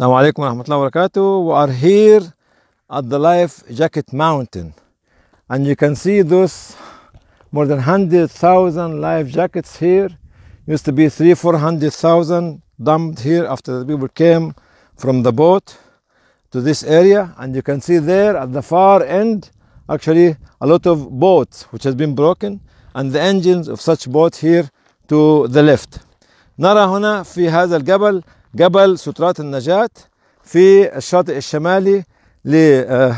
Assalamu alaikum wa rahmatullahi wa barakatuh. We are here at the Life Jacket Mountain, and you can see those more than 100,000 life jackets here. Used to be three, 400,000 dumped here after the people came from the boat to this area, and you can see there at the far end actually a lot of boats which has been broken and the engines of such boats here to the left. نرى هنا في هذا الجبل جبل سترات النجاة في الشاطئ الشمالي لليونان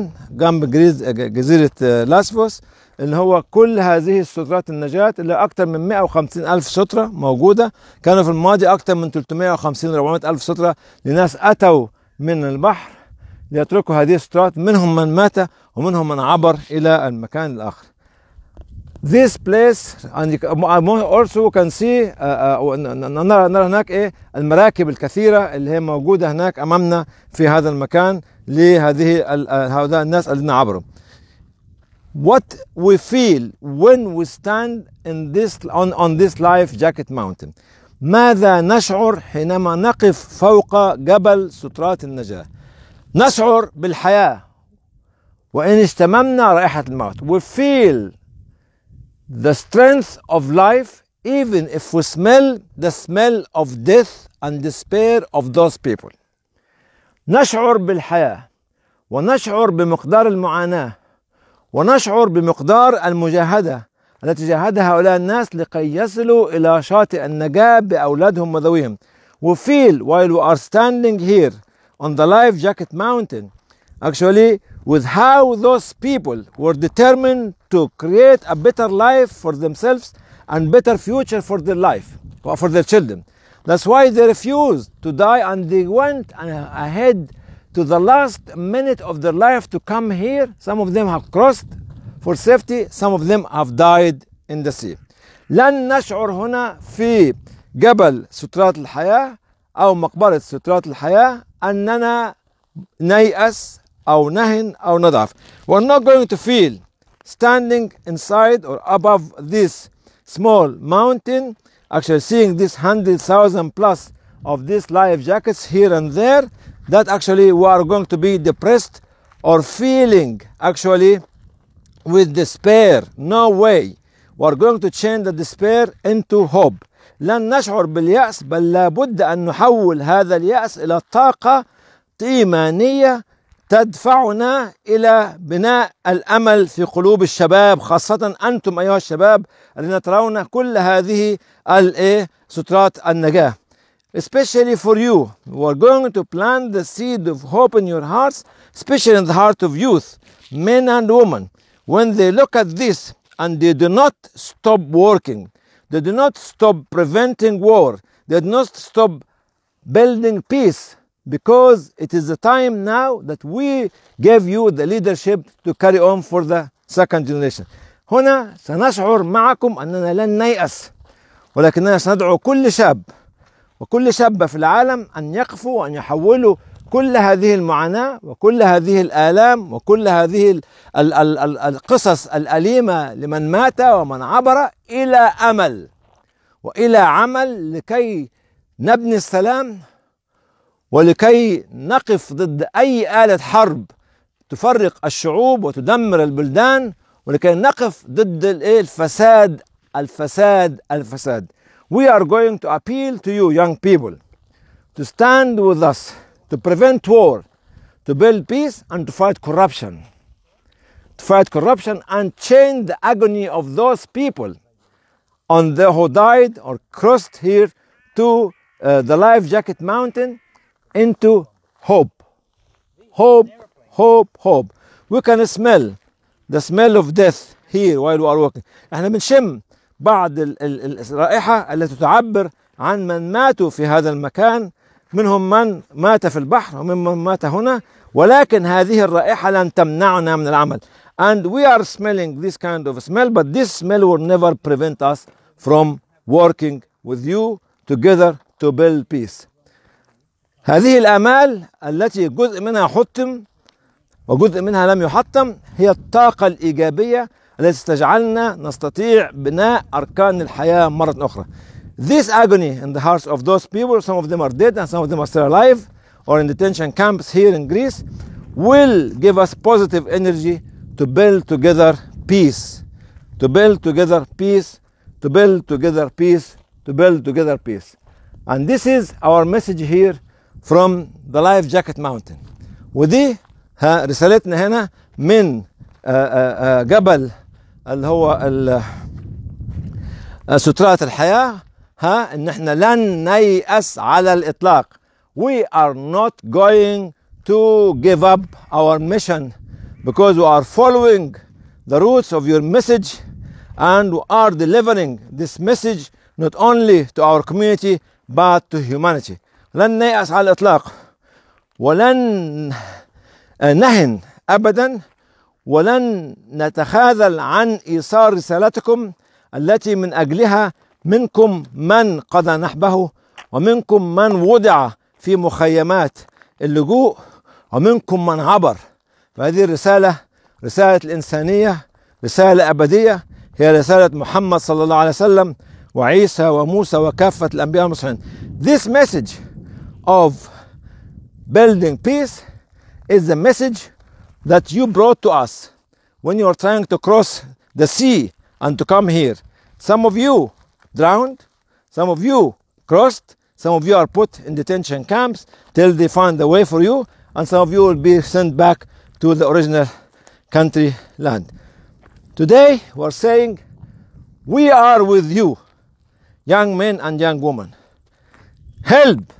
آه، جنب آه، جزيرة آه، لاسفوس اللي هو كل هذه سترات النجاة اللي أكثر من 150 ألف سترة موجودة كانوا في الماضي أكثر من 350 400 ألف سترة لناس أتوا من البحر ليتركوا هذه السترات منهم من مات ومنهم من عبر إلى المكان الآخر this place and you uh, also can see uh, uh, نرى نرى هناك ايه المراكب الكثيره اللي هي موجوده هناك امامنا في هذا المكان لهذه آه، هؤلاء الناس الذين عبروا. What we feel when we stand in this on on this life jacket mountain. ماذا نشعر حينما نقف فوق جبل سترات النجاه؟ نشعر بالحياه وان اشتممنا رائحه الموت. We feel the strength of life even if we smell the smell of death and despair of those people. نشعر بالحياة ونشعر بمقدار المعاناة ونشعر بمقدار المجاهدة التي جاهدها هؤلاء الناس لكي يصلوا إلى شاطئ النجاة بأولادهم وذويهم. We feel while we are standing here on the life jacket mountain actually with how those people were determined to create a better life for themselves and better future for their life, for their children. That's why they refused to die and they went ahead to the last minute of their life to come here. Some of them have crossed for safety, some of them have died in the sea. لن نشعر هنا في جبل سترات الحياة أو مقبرة سترات الحياة أننا نيأس أو نهن أو نضعف we're not going to feel standing inside or above this small mountain actually seeing this 100,000 plus of these life jackets here and there that actually we are going to be depressed or feeling actually with despair no way we are going to change the despair into hope لن نشعر باليأس بل لابد أن نحول هذا اليأس إلى طاقة إيمانية تدفعنا الى بناء الامل في قلوب الشباب خاصه انتم ايها الشباب الذين ترون كل هذه سترات النجاه especially for you who are going to plant the seed of hope in your hearts especially in the heart of youth men and women when they look at this and they do not stop working they do not stop preventing war they do not stop building peace because it is the time now that we gave you the leadership to carry on for the second generation هنا سنشعر معكم أننا لن نيأس ولكننا سندعو كل شاب وكل شابة في العالم أن يقفوا وأن يحولوا كل هذه المعاناة وكل هذه الآلام وكل هذه القصص الأليمة لمن مات ومن عبر إلى أمل وإلى عمل لكي نبني السلام ولكي نقف ضد أي آلة حرب تفرق الشعوب وتدمر البلدان ولكي نقف ضد الفساد الفساد الفساد We are going to appeal to you young people to stand with us to prevent war to build peace and to fight corruption to fight corruption and change the agony of those people on the who died or crossed here to uh, the life jacket mountain into hope. Hope, hope, hope. We can smell the smell of death here while we are walking. احنا بنشم بعض الرائحة التي تعبر عن من ماتوا في هذا المكان منهم من مات في البحر وممن مات هنا ولكن هذه الرائحة لن تمنعنا من العمل and we are smelling this kind of smell but this smell will never prevent us from working with you together to build peace هذه الآمال التي جزء منها حطم وجزء منها لم يحطم هي الطاقة الإيجابية التي تجعلنا نستطيع بناء أركان الحياة مرة أخرى. This agony in the hearts of those people, some of them are dead and some of them are still alive or in detention camps here in Greece, will give us positive energy to build together peace. To build together peace, to build together peace, to build together peace. And this is our message here from the life jacket mountain. ودي رسالتنا هنا من جبل اللي هو سترات الحياة ها ان احنا لن نيأس على الاطلاق we are not going to give up our mission because we are following the roots of your message and we are delivering this message not only to our community but to humanity لن نيأس على الإطلاق ولن نهن أبدا ولن نتخاذل عن إيصال رسالتكم التي من أجلها منكم من قضى نحبه ومنكم من وضع في مخيمات اللجوء ومنكم من عبر فهذه الرسالة رسالة الإنسانية رسالة أبدية هي رسالة محمد صلى الله عليه وسلم وعيسى وموسى وكافة الأنبياء المصريين This message of building peace is the message that you brought to us when you are trying to cross the sea and to come here. Some of you drowned, some of you crossed, some of you are put in detention camps till they find a way for you, and some of you will be sent back to the original country land. Today we are saying, We are with you, young men and young women. Help!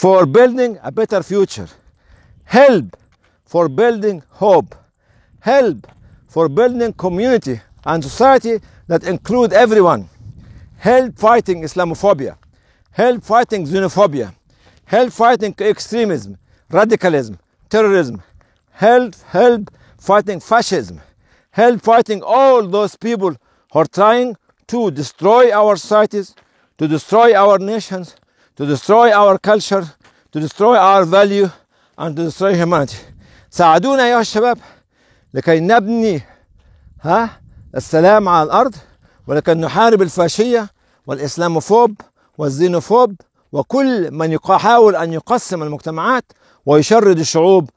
for building a better future. Help for building hope. Help for building community and society that include everyone. Help fighting Islamophobia. Help fighting xenophobia. Help fighting extremism, radicalism, terrorism. Help, help fighting fascism. Help fighting all those people who are trying to destroy our societies, to destroy our nations, to destroy our culture to destroy our value and to destroy humanity ساعدونا أيها الشباب لكي نبني ها السلام على الأرض ولكي نحارب الفاشية والإسلاموفوب والزينوفوب وكل من يحاول أن يقسم المجتمعات ويشرد الشعوب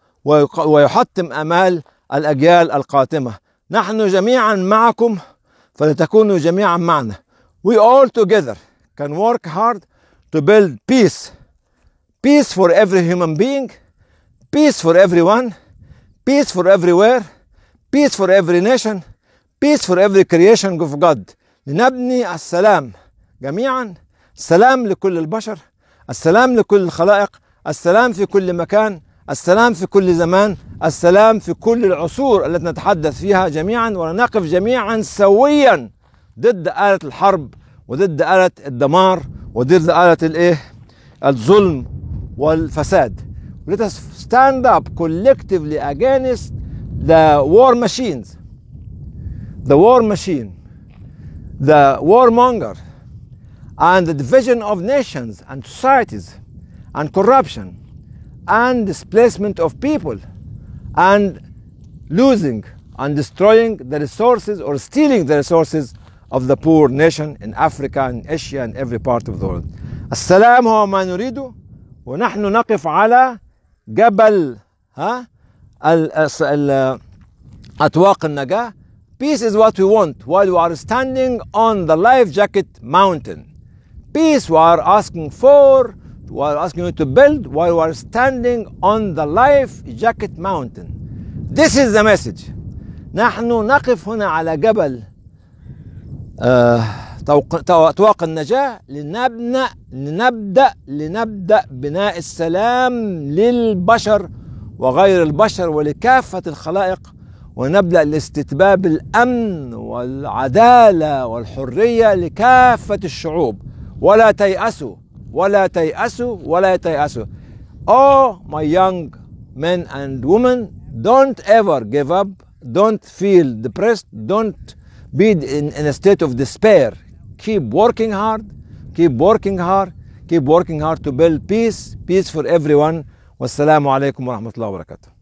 ويحطم أمال الأجيال القاتمة نحن جميعا معكم فلتكونوا جميعا معنا We all together can work hard to build peace. Peace for every human being, peace for everyone, peace for everywhere, peace for every nation, peace for every creation of God. لنبني السلام جميعا السلام لكل البشر السلام لكل الخلائق السلام في كل مكان السلام في كل زمان السلام في كل العصور التي نتحدث فيها جميعا ونقف جميعا سويا ضد آلة الحرب وضد آلة الدمار وذل آلة الايه الظلم والفساد let us stand up collectively against the war machines the war machine the warmonger and the division of nations and societies and corruption and displacement of people and losing and destroying the resources or stealing the resources of the poor nation in Africa and Asia and every part of the world السلام هو ما نريده ونحن نقف على جبل ها أطواق النجاة Peace is what we want while we are standing on the life jacket mountain. Peace we are asking for, we are asking you to build while we are standing on the life jacket mountain. This is the message. نحن نقف هنا على جبل أطواق آه، النجاة لنبنى لنبدأ لنبدأ بناء السلام للبشر وغير البشر ولكافة الخلائق ونبدأ لاستتباب الأمن والعدالة والحرية لكافة الشعوب ولا تيأسوا ولا تيأسوا ولا تيأسوا Oh my young men and women don't ever give up don't feel depressed don't be in, in a state of despair. Keep working hard, keep working hard, keep working hard to build peace, peace for everyone. Wassalamu alaikum wa rahmatullahi wa barakatuh.